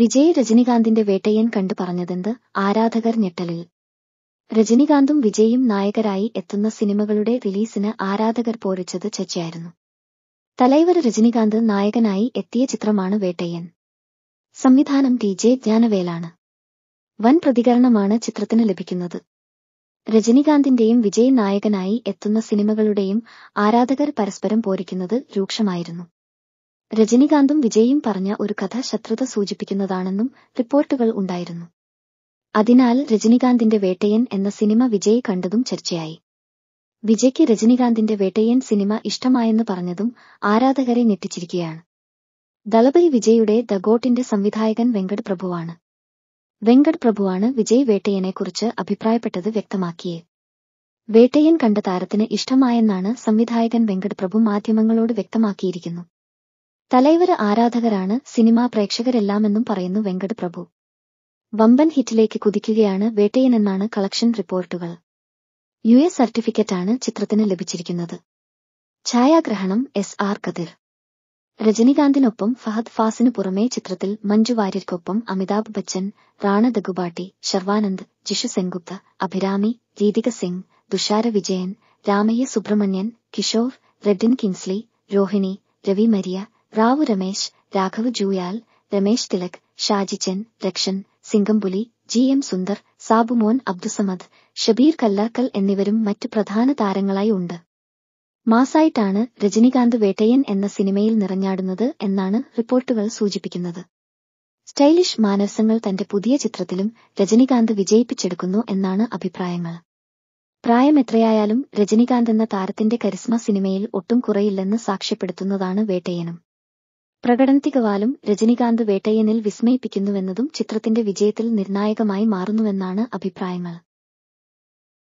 വിജയ് രജനികാന്തിന്റെ വേട്ടയൻ കണ്ടു പറഞ്ഞതെന്ത് ആരാധകർ ഞെട്ടലിൽ രജനികാന്തും വിജയും നായകരായി എത്തുന്ന സിനിമകളുടെ റിലീസിന് ആരാധകർ പോരിച്ചത് ചെച്ചയായിരുന്നു തലൈവർ രജനികാന്ത് നായകനായി എത്തിയ ചിത്രമാണ് വേട്ടയൻ സംവിധാനം ടി ജെ ജ്ഞാനവേലാണ് വൻ പ്രതികരണമാണ് ചിത്രത്തിന് ലഭിക്കുന്നത് രജനികാന്തിന്റെയും വിജയ് നായകനായി എത്തുന്ന സിനിമകളുടെയും ആരാധകർ പരസ്പരം പോരിക്കുന്നത് രൂക്ഷമായിരുന്നു രജനികാന്തും വിജയും പറഞ്ഞ ഒരു കഥ ശത്രുത സൂചിപ്പിക്കുന്നതാണെന്നും റിപ്പോർട്ടുകൾ ഉണ്ടായിരുന്നു അതിനാൽ രജനികാന്തിന്റെ വേട്ടയൻ എന്ന സിനിമ വിജയ് കണ്ടതും ചർച്ചയായി വിജയ്ക്ക് രജനികാന്തിന്റെ വേട്ടയൻ സിനിമ ഇഷ്ടമായെന്ന് പറഞ്ഞതും ആരാധകരെ ഞെട്ടിച്ചിരിക്കുകയാണ് ദളപതി വിജയുടെ ദ ഗോട്ടിന്റെ സംവിധായകൻ വെങ്കട് പ്രഭുവാണ് വെങ്കട് പ്രഭുവാണ് വിജയ് വേട്ടയനെക്കുറിച്ച് അഭിപ്രായപ്പെട്ടത് വ്യക്തമാക്കിയേ വേട്ടയൻ കണ്ട താരത്തിന് ഇഷ്ടമായെന്നാണ് സംവിധായകൻ വെങ്കട് പ്രഭു മാധ്യമങ്ങളോട് വ്യക്തമാക്കിയിരിക്കുന്നു തലൈവര ആരാധകരാണ് സിനിമാ പ്രേക്ഷകരെല്ലാമെന്നും പറയുന്നു വെങ്കട് പ്രഭു വമ്പൻ ഹിറ്റിലേക്ക് കുതിക്കുകയാണ് വേട്ടയനെന്നാണ് കളക്ഷൻ റിപ്പോർട്ടുകൾ യു എസ് സർട്ടിഫിക്കറ്റാണ് ചിത്രത്തിന് ലഭിച്ചിരിക്കുന്നത് ഛായാഗ്രഹണം എസ് ആർ കതിർ രജനികാന്തിനൊപ്പം ഫഹദ് ഫാസിനു പുറമേ ചിത്രത്തിൽ മഞ്ജു വാര്യർക്കൊപ്പം അമിതാഭ് ബച്ചൻ റാണ ദഗുബാട്ടി ശർവാനന്ദ് ജിഷു സെൻഗുപ്ത അഭിരാമി രീതിക സിംഗ് തുഷാര വിജയൻ രാമയ്യ സുബ്രഹ്മണ്യൻ കിഷോർ റെഡിൻ കിങ്സ്ലി രോഹിണി രവി മരിയ റാവു രമേശ് രാഘവ് ജൂയാൽ രമേശ് തിലക് ചെൻ രക്ഷൻ സിംഗംപുലി ജി എം സുന്ദർ സാബുമോൻ അബ്ദുസമദ് ഷബീർ കല്ലാക്കൽ എന്നിവരും മറ്റു പ്രധാന താരങ്ങളായി ഉണ്ട് മാസായിട്ടാണ് രജനികാന്ത് വേട്ടയൻ എന്ന സിനിമയിൽ നിറഞ്ഞാടുന്നത് എന്നാണ് റിപ്പോർട്ടുകൾ സൂചിപ്പിക്കുന്നത് സ്റ്റൈലിഷ് മാനസങ്ങൾ തന്റെ പുതിയ ചിത്രത്തിലും രജനികാന്ത് വിജയിപ്പിച്ചെടുക്കുന്നു എന്നാണ് അഭിപ്രായങ്ങൾ പ്രായമെത്രയായാലും രജനികാന്ത് എന്ന താരത്തിന്റെ കരിസ്മ സിനിമയിൽ ഒട്ടും കുറയില്ലെന്ന് സാക്ഷ്യപ്പെടുത്തുന്നതാണ് വേട്ടയനും പ്രകടനത്തികവാലും രജനികാന്ത് വേട്ടയ്യനിൽ വിസ്മയിപ്പിക്കുന്നുവെന്നതും ചിത്രത്തിന്റെ വിജയത്തിൽ നിർണായകമായി മാറുന്നുവെന്നാണ് അഭിപ്രായങ്ങൾ